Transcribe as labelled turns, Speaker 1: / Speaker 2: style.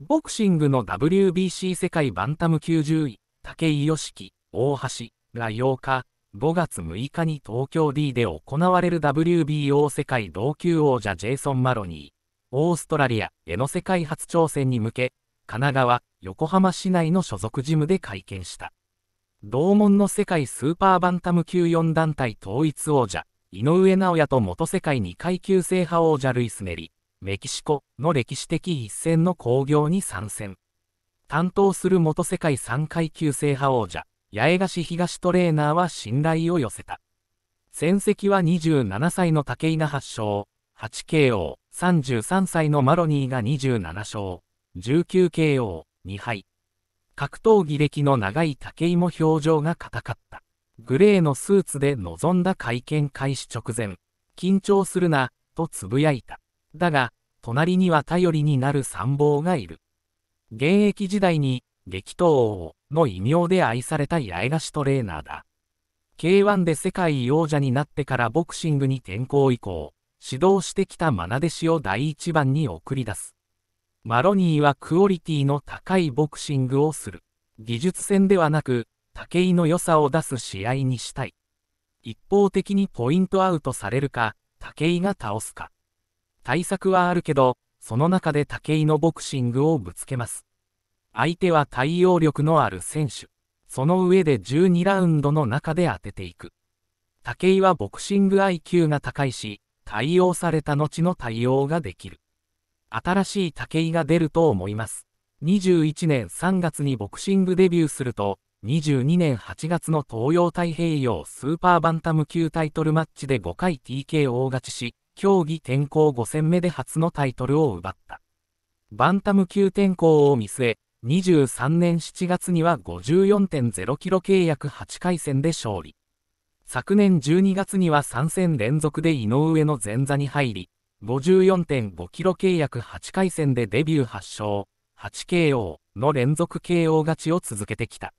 Speaker 1: ボクシングの WBC 世界バンタム90位、武井良樹、大橋が8日、5月6日に東京 D で行われる WBO 世界同級王者ジェイソン・マロニー、オーストラリアへの世界初挑戦に向け、神奈川、横浜市内の所属ジムで会見した。同門の世界スーパーバンタム級4団体統一王者、井上尚弥と元世界2階級制覇王者ルイス・ネリ、メキシコの歴史的一戦の興行に参戦。担当する元世界3階級制覇王者、八重樫東トレーナーは信頼を寄せた。戦績は27歳の武井が8勝、8KO、33歳のマロニーが27勝、19KO、2敗。格闘技歴の長い武井も表情が硬かった。グレーのスーツで臨んだ会見開始直前、緊張するな、とつぶやいた。だが、隣には頼りになる参謀がいる。現役時代に、激闘王の異名で愛された八重樫トレーナーだ。K1 で世界王者になってからボクシングに転向以降、指導してきた愛弟子を第一番に送り出す。マロニーはクオリティの高いボクシングをする。技術戦ではなく、武井の良さを出す試合にしたい。一方的にポイントアウトされるか、武井が倒すか。対策はあるけど、その中で武井のボクシングをぶつけます。相手は対応力のある選手。その上で12ラウンドの中で当てていく。武井はボクシング IQ が高いし、対応された後の対応ができる。新しい武井が出ると思います。21年3月にボクシングデビューすると、22年8月の東洋太平洋スーパーバンタム級タイトルマッチで5回 TKO 勝ちし、競技転向5戦目で初のタイトルを奪った。バンタム級転向を見据え、23年7月には54.0キロ契約8回戦で勝利。昨年12月には3戦連続で井上の前座に入り、54.5キロ契約8回戦でデビュー8勝、8KO の連続 KO 勝ちを続けてきた。